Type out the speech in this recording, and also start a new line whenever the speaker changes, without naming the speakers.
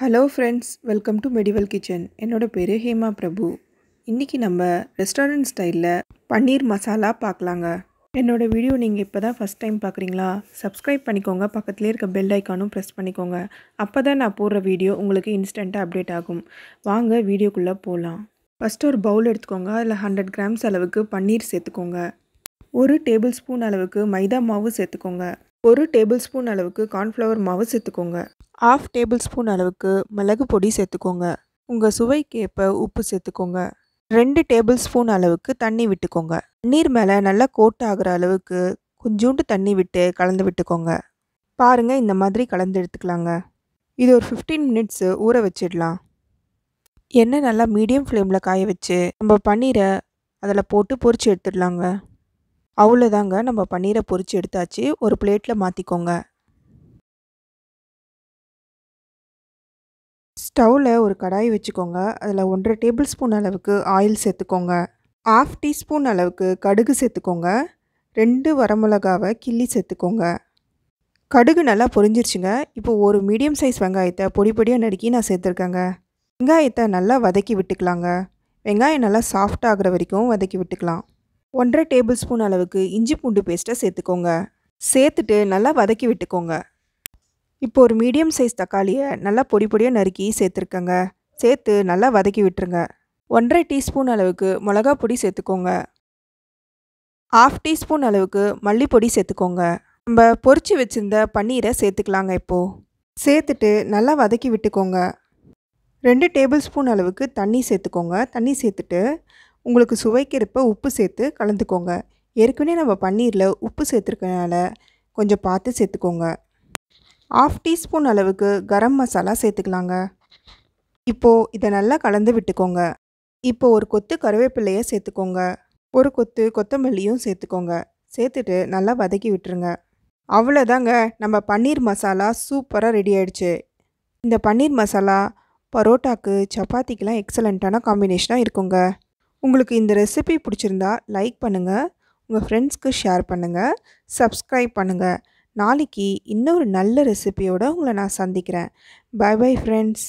hello friends welcome to medieval kitchen என்னோடய பேர் ஹேமா பிரபு இன்றைக்கி நம்ம ரெஸ்டாரண்ட் ஸ்டைலில் பன்னீர் மசாலா பார்க்கலாங்க என்னோடய வீடியோ நீங்கள் இப்போ தான் ஃபஸ்ட் டைம் பார்க்குறீங்களா சப்ஸ்கிரைப் பண்ணிக்கோங்க பக்கத்துலேயே இருக்க பெல் ஐக்கானும் ப்ரெஸ் பண்ணிக்கோங்க அப்போ தான் நான் போடுற வீடியோ உங்களுக்கு இன்ஸ்டண்ட்டாக அப்டேட் ஆகும் வாங்க வீடியோக்குள்ளே போகலாம் ஃபஸ்ட்டு ஒரு பவுல் எடுத்துக்கோங்க அதில் ஹண்ட்ரட் கிராம்ஸ் அளவுக்கு பன்னீர் சேர்த்துக்கோங்க ஒரு டேபிள் ஸ்பூன் அளவுக்கு மைதா மாவு சேர்த்துக்கோங்க ஒரு டேபிள் ஸ்பூன் அளவுக்கு கார்ன்ஃப்ளவர் மாவு சேர்த்துக்கோங்க ஆஃப் டேபிள் ஸ்பூன் அளவுக்கு மிளகு பொடி சேர்த்துக்கோங்க உங்கள் சுவைக்கேற்ப உப்பு சேர்த்துக்கோங்க ரெண்டு டேபிள் ஸ்பூன் அளவுக்கு தண்ணி விட்டுக்கோங்க தண்ணீர் மேலே நல்லா கோட் ஆகிற அளவுக்கு கொஞ்சோண்டு தண்ணி விட்டு கலந்து விட்டுக்கோங்க பாருங்கள் இந்த மாதிரி கலந்து எடுத்துக்கலாங்க இது ஒரு ஃபிஃப்டீன் மினிட்ஸு ஊற வச்சிடலாம் எண்ணெய் நல்லா மீடியம் ஃப்ளேமில் காய வச்சு நம்ம பன்னீரை அதில் போட்டு பொறிச்சு எடுத்துடலாங்க அவ்வளோதாங்க நம்ம பன்னீரை பொறிச்சு எடுத்தாச்சு ஒரு பிளேட்டில் மாற்றிக்கோங்க ஸ்டவ்வில் ஒரு கடாய் வச்சுக்கோங்க அதில் ஒன்றரை டேபிள் ஸ்பூன் அளவுக்கு ஆயில் சேர்த்துக்கோங்க ஆஃப் டீஸ்பூன் அளவுக்கு கடுகு சேர்த்துக்கோங்க ரெண்டு வரமிளகாவை கிள்ளி சேர்த்துக்கோங்க கடுகு நல்லா பொரிஞ்சிருச்சுங்க இப்போ ஒரு மீடியம் சைஸ் வெங்காயத்தை பொடி பொடியாக நடுக்கி நான் சேர்த்துருக்கேங்க வெங்காயத்தை நல்லா வதக்கி விட்டுக்கலாங்க வெங்காயம் நல்லா சாஃப்ட் ஆகிற வரைக்கும் வதக்கி விட்டுக்கலாம் ஒன்றரை டேபிள் ஸ்பூன் அளவுக்கு இஞ்சி பூண்டு பேஸ்ட்டை சேர்த்துக்கோங்க சேர்த்துட்டு நல்லா வதக்கி விட்டுக்கோங்க இப்போ ஒரு மீடியம் சைஸ் தக்காளியை நல்லா பொடி பொடியாக நறுக்கி சேர்த்துருக்கங்க சேர்த்து நல்லா வதக்கி விட்டுருங்க ஒன்றரை டீஸ்பூன் அளவுக்கு மிளகா பொடி சேர்த்துக்கோங்க ஆஃப் டீஸ்பூன் அளவுக்கு மல்லிப்பொடி சேர்த்துக்கோங்க நம்ம பொறிச்சு வச்சுருந்த பன்னீரை சேர்த்துக்கலாங்க இப்போது சேர்த்துட்டு நல்லா வதக்கி விட்டுக்கோங்க ரெண்டு டேபிள் ஸ்பூன் அளவுக்கு தண்ணி சேர்த்துக்கோங்க தண்ணி சேர்த்துட்டு உங்களுக்கு சுவைக்கிறப்ப உப்பு சேர்த்து கலந்துக்கோங்க ஏற்கனவே நம்ம பன்னீரில் உப்பு சேர்த்துருக்கனால கொஞ்சம் பார்த்து சேர்த்துக்கோங்க ஆஃப் டீஸ்பூன் அளவுக்கு கரம் மசாலா சேர்த்துக்கலாங்க இப்போது இதை நல்லா கலந்து விட்டுக்கோங்க இப்போ ஒரு கொத்து கருவேப்பிலையை சேர்த்துக்கோங்க ஒரு கொத்து கொத்தமல்லியும் சேர்த்துக்கோங்க சேர்த்துட்டு நல்லா வதக்கி விட்டுருங்க அவ்வளோதாங்க நம்ம பன்னீர் மசாலா சூப்பராக ரெடி ஆயிடுச்சு இந்த பன்னீர் மசாலா பரோட்டாக்கு சப்பாத்திக்கெலாம் எக்ஸலண்ட்டான காம்பினேஷனாக இருக்குங்க உங்களுக்கு இந்த ரெசிபி பிடிச்சிருந்தா லைக் பண்ணுங்கள் உங்கள் ஃப்ரெண்ட்ஸ்க்கு ஷேர் பண்ணுங்கள் சப்ஸ்கிரைப் பண்ணுங்கள் நாளைக்கு இன்னொரு நல்ல ரெசிபியோடு உங்களை நான் சந்திக்கிறேன் பை பை ஃப்ரெண்ட்ஸ்